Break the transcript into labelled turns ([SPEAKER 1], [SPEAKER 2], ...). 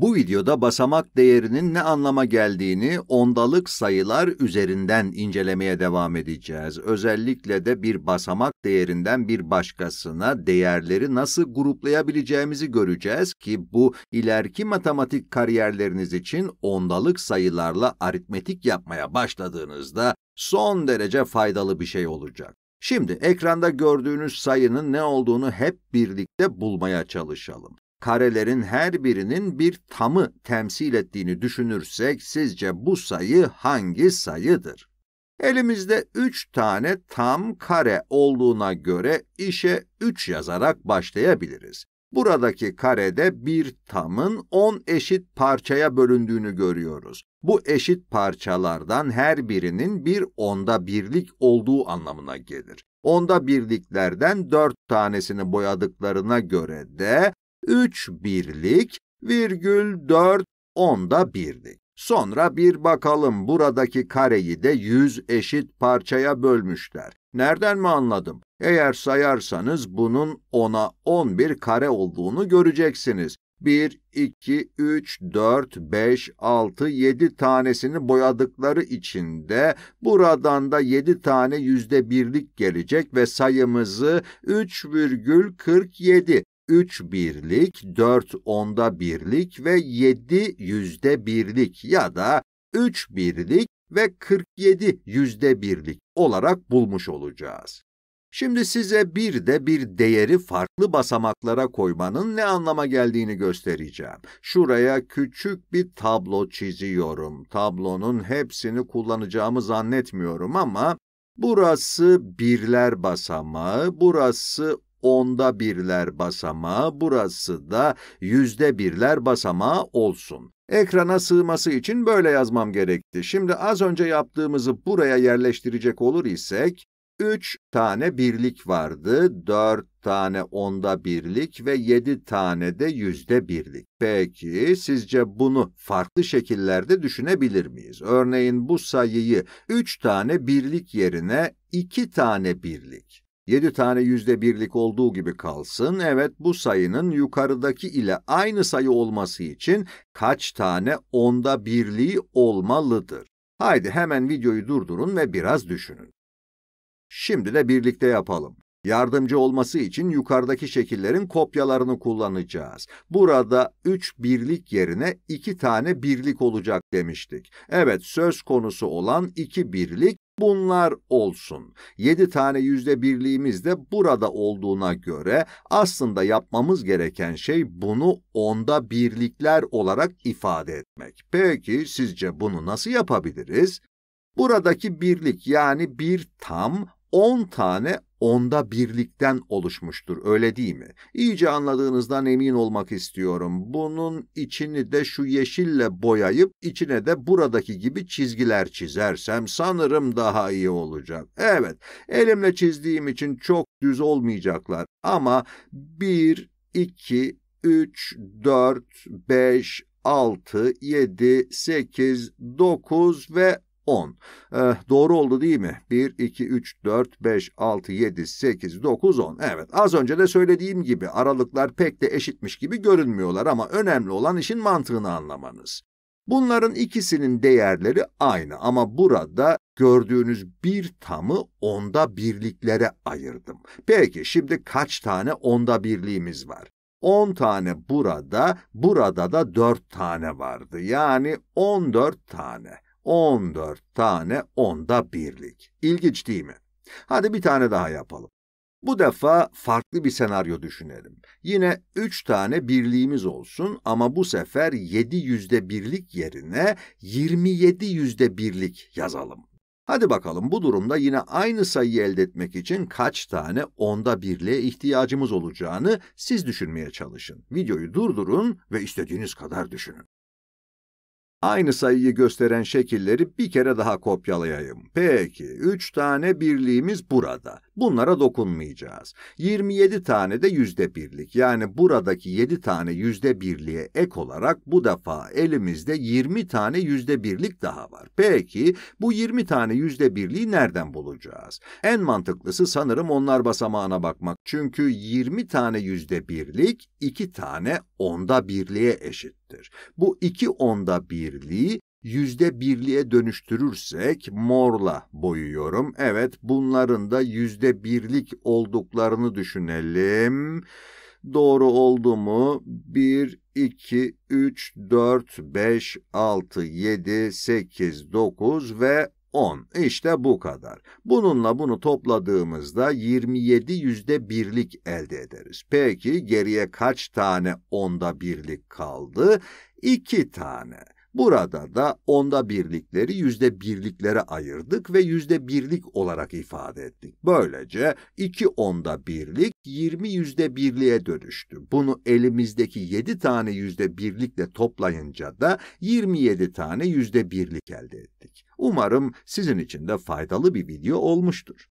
[SPEAKER 1] Bu videoda basamak değerinin ne anlama geldiğini ondalık sayılar üzerinden incelemeye devam edeceğiz. Özellikle de bir basamak değerinden bir başkasına değerleri nasıl gruplayabileceğimizi göreceğiz ki bu ileriki matematik kariyerleriniz için ondalık sayılarla aritmetik yapmaya başladığınızda son derece faydalı bir şey olacak. Şimdi ekranda gördüğünüz sayının ne olduğunu hep birlikte bulmaya çalışalım karelerin her birinin bir tamı temsil ettiğini düşünürsek sizce bu sayı hangi sayıdır? Elimizde 3 tane tam kare olduğuna göre işe 3 yazarak başlayabiliriz. Buradaki karede bir tamın 10 eşit parçaya bölündüğünü görüyoruz. Bu eşit parçalardan her birinin bir onda birlik olduğu anlamına gelir. Onda birliklerden 4 tanesini boyadıklarına göre de 3 birlik virgül 4 onda birlik. Sonra bir bakalım buradaki kareyi de 100 eşit parçaya bölmüşler. Nereden mi anladım? Eğer sayarsanız bunun 10'a 11 kare olduğunu göreceksiniz. 1, 2, 3, 4, 5, 6, 7 tanesini boyadıkları için de buradan da 7 tane yüzde birlik gelecek ve sayımızı 3,47 3 birlik, 4 onda birlik ve 7 yüzde birlik ya da 3 birlik ve 47 yüzde birlik olarak bulmuş olacağız. Şimdi size bir de bir değeri farklı basamaklara koymanın ne anlama geldiğini göstereceğim. Şuraya küçük bir tablo çiziyorum. Tablonun hepsini kullanacağımı zannetmiyorum ama burası birler basamağı, burası onda birler basamağı, burası da yüzde birler basamağı olsun. Ekrana sığması için böyle yazmam gerekti. Şimdi az önce yaptığımızı buraya yerleştirecek olur isek, 3 tane birlik vardı, 4 tane onda birlik ve 7 tane de yüzde birlik. Peki sizce bunu farklı şekillerde düşünebilir miyiz? Örneğin bu sayıyı 3 tane birlik yerine 2 tane birlik, 7 tane yüzde birlik olduğu gibi kalsın. Evet bu sayının yukarıdaki ile aynı sayı olması için kaç tane onda birliği olmalıdır? Haydi hemen videoyu durdurun ve biraz düşünün. Şimdi de birlikte yapalım. Yardımcı olması için yukarıdaki şekillerin kopyalarını kullanacağız. Burada 3 birlik yerine 2 tane birlik olacak demiştik. Evet söz konusu olan 2 birlik bunlar olsun. 7 tane yüzde birliğimiz de burada olduğuna göre aslında yapmamız gereken şey bunu onda birlikler olarak ifade etmek. Peki sizce bunu nasıl yapabiliriz? Buradaki birlik yani bir tam 10 tane onda birlikten oluşmuştur öyle değil mi? İyice anladığınızdan emin olmak istiyorum. Bunun içini de şu yeşille boyayıp içine de buradaki gibi çizgiler çizersem sanırım daha iyi olacak. Evet elimle çizdiğim için çok düz olmayacaklar ama 1, 2, 3, 4, 5, 6, 7, 8, 9 ve 10. Ee, eh, doğru oldu değil mi? 1, 2, 3, 4, 5, 6, 7, 8, 9, 10. Evet az önce de söylediğim gibi aralıklar pek de eşitmiş gibi görünmüyorlar ama önemli olan işin mantığını anlamanız. Bunların ikisinin değerleri aynı ama burada gördüğünüz bir tamı onda birliklere ayırdım. Peki şimdi kaç tane onda birliğimiz var? 10 tane burada, burada da 4 tane vardı. Yani 14 tane. 14 tane onda birlik. İlginç değil mi? Hadi bir tane daha yapalım. Bu defa farklı bir senaryo düşünelim. Yine 3 tane birliğimiz olsun ama bu sefer 7 yüzde birlik yerine 27 yüzde birlik yazalım. Hadi bakalım bu durumda yine aynı sayıyı elde etmek için kaç tane onda birliğe ihtiyacımız olacağını siz düşünmeye çalışın. Videoyu durdurun ve istediğiniz kadar düşünün. Aynı sayıyı gösteren şekilleri bir kere daha kopyalayayım. Peki, üç tane birliğimiz burada. Bunlara dokunmayacağız. 27 tane de yüzde birlik. Yani buradaki 7 tane yüzde birliğe ek olarak bu defa elimizde 20 tane yüzde birlik daha var. Peki bu 20 tane yüzde birliği nereden bulacağız? En mantıklısı sanırım onlar basamağına bakmak. Çünkü 20 tane yüzde birlik 2 tane onda birliğe eşittir. Bu 2 onda birliği yüzde birliğe dönüştürürsek morla boyuyorum. Evet bunların da yüzde birlik olduklarını düşünelim. Doğru oldu mu? 1, 2, 3, 4, 5, 6, 7, 8, 9 ve 10. İşte bu kadar. Bununla bunu topladığımızda 27 yüzde birlik elde ederiz. Peki geriye kaç tane onda birlik kaldı? 2 tane. Burada da onda birlikleri yüzde birliklere ayırdık ve yüzde birlik olarak ifade ettik. Böylece iki onda birlik 20 yüzde birliğe dönüştü. Bunu elimizdeki 7 tane yüzde birlikle toplayınca da 27 tane yüzde birlik elde ettik. Umarım sizin için de faydalı bir video olmuştur.